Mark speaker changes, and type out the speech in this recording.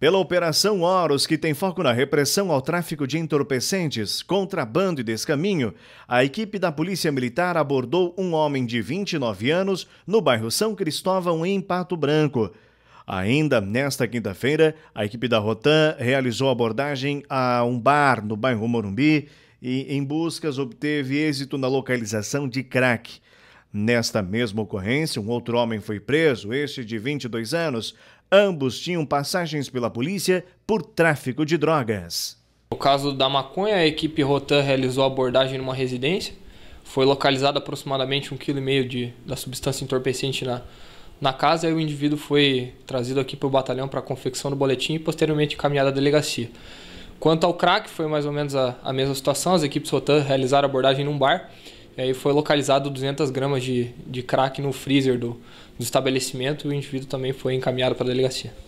Speaker 1: Pela Operação Horus, que tem foco na repressão ao tráfico de entorpecentes, contrabando e descaminho, a equipe da Polícia Militar abordou um homem de 29 anos no bairro São Cristóvão, em Pato Branco. Ainda nesta quinta-feira, a equipe da Rotan realizou abordagem a um bar no bairro Morumbi e, em buscas, obteve êxito na localização de crack. Nesta mesma ocorrência, um outro homem foi preso, este de 22 anos. Ambos tinham passagens pela polícia por tráfico de drogas.
Speaker 2: No caso da maconha, a equipe Rotan realizou abordagem numa residência. Foi localizado aproximadamente 1,5 kg de, da substância entorpecente na, na casa e o indivíduo foi trazido aqui para o batalhão para a confecção do boletim e posteriormente encaminhado à delegacia. Quanto ao crack, foi mais ou menos a, a mesma situação. As equipes Rotan realizaram abordagem num bar e aí foi localizado 200 gramas de, de crack no freezer do, do estabelecimento e o indivíduo também foi encaminhado para a delegacia.